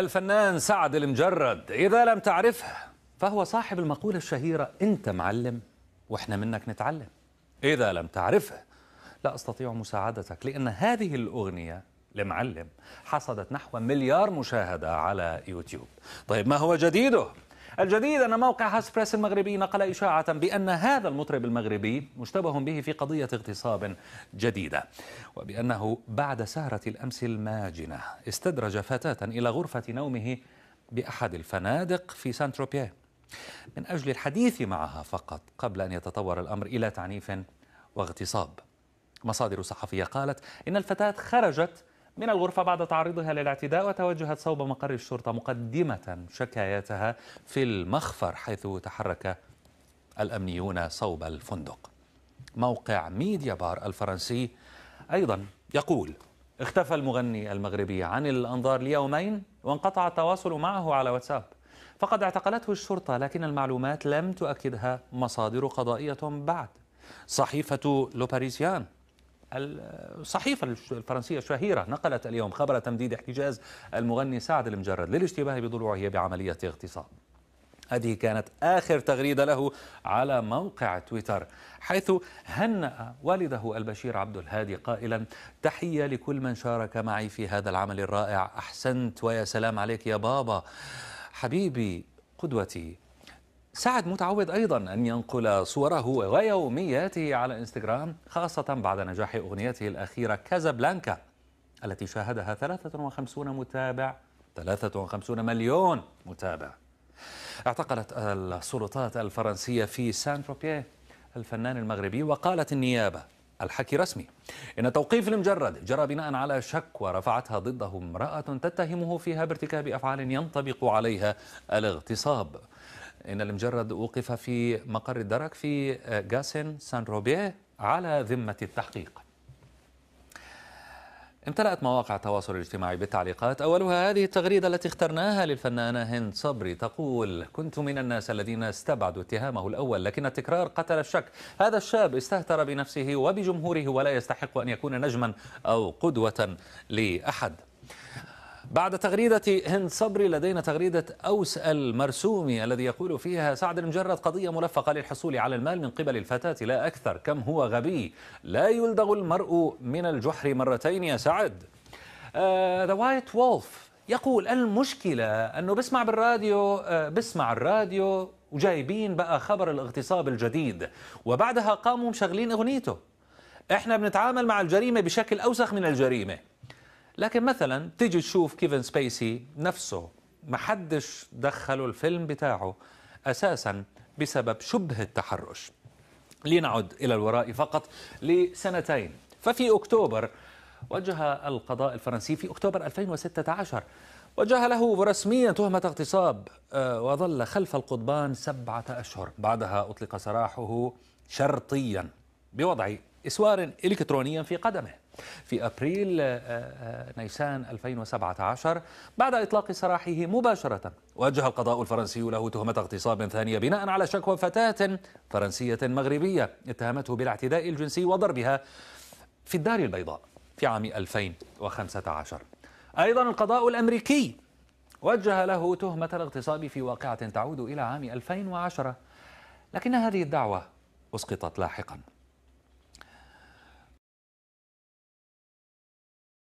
الفنان سعد المجرد إذا لم تعرفه فهو صاحب المقولة الشهيرة أنت معلم وإحنا منك نتعلم إذا لم تعرفه لا أستطيع مساعدتك لأن هذه الأغنية لمعلم حصدت نحو مليار مشاهدة على يوتيوب طيب ما هو جديده؟ الجديد أن موقع هاس بريس المغربي نقل إشاعة بأن هذا المطرب المغربي مشتبه به في قضية اغتصاب جديدة وبأنه بعد سهرة الأمس الماجنة استدرج فتاة إلى غرفة نومه بأحد الفنادق في سان تروبيه من أجل الحديث معها فقط قبل أن يتطور الأمر إلى تعنيف واغتصاب مصادر صحفية قالت إن الفتاة خرجت من الغرفة بعد تعريضها للاعتداء وتوجهت صوب مقر الشرطة مقدمة شكايتها في المخفر حيث تحرك الأمنيون صوب الفندق موقع ميديا بار الفرنسي أيضا يقول اختفى المغني المغربي عن الأنظار ليومين وانقطع التواصل معه على واتساب فقد اعتقلته الشرطة لكن المعلومات لم تؤكدها مصادر قضائية بعد صحيفة لو باريسيان الصحيفة الفرنسية الشهيرة نقلت اليوم خبر تمديد احتجاز المغني سعد المجرد للاشتباه بضلوعه بعملية اغتصاب هذه كانت آخر تغريدة له على موقع تويتر حيث هنأ والده البشير عبد الهادي قائلا تحية لكل من شارك معي في هذا العمل الرائع أحسنت ويا سلام عليك يا بابا حبيبي قدوتي سعد متعود أيضا أن ينقل صوره ويومياته على إنستغرام خاصة بعد نجاح أغنيته الأخيرة كازابلانكا التي شاهدها 53 متابع 53 مليون متابع اعتقلت السلطات الفرنسية في سان تروبيه الفنان المغربي وقالت النيابة الحكي رسمي إن توقيف المجرد جرى بناء على شكوى رفعتها ضده امرأة تتهمه فيها بارتكاب أفعال ينطبق عليها الاغتصاب إن المجرد أوقف في مقر الدرك في آه، جاسن سان روبيه على ذمة التحقيق امتلأت مواقع التواصل الاجتماعي بالتعليقات أولها هذه التغريدة التي اخترناها للفنانة هند صبري تقول كنت من الناس الذين استبعدوا اتهامه الأول لكن التكرار قتل الشك هذا الشاب استهتر بنفسه وبجمهوره ولا يستحق أن يكون نجما أو قدوة لأحد بعد تغريدة هند صبري لدينا تغريدة أوس المرسومي الذي يقول فيها سعد المجرد قضية ملفقة للحصول على المال من قبل الفتاة لا أكثر كم هو غبي لا يلدغ المرء من الجحر مرتين يا سعد ذا وايت وولف يقول المشكلة أنه بسمع بالراديو آه بسمع الراديو وجايبين بقى خبر الاغتصاب الجديد وبعدها قاموا مشغلين أغنيته احنا بنتعامل مع الجريمة بشكل أوسخ من الجريمة لكن مثلا تيجي تشوف كيفن سبيسي نفسه ما حدش دخله الفيلم بتاعه أساسا بسبب شبه التحرش لنعد إلى الوراء فقط لسنتين ففي أكتوبر وجه القضاء الفرنسي في أكتوبر 2016 وجه له رسميا تهمة اغتصاب آه، وظل خلف القضبان سبعة أشهر بعدها أطلق سراحه شرطيا بوضع إسوار إلكترونيا في قدمه في أبريل آه، آه، نيسان 2017 بعد إطلاق سراحه مباشرة وجه القضاء الفرنسي له تهمة اغتصاب ثانية بناء على شكوى فتاة فرنسية مغربية اتهمته بالاعتداء الجنسي وضربها في الدار البيضاء في عام 2015 أيضا القضاء الأمريكي وجه له تهمة الاغتصاب في واقعة تعود إلى عام 2010 لكن هذه الدعوة أسقطت لاحقاً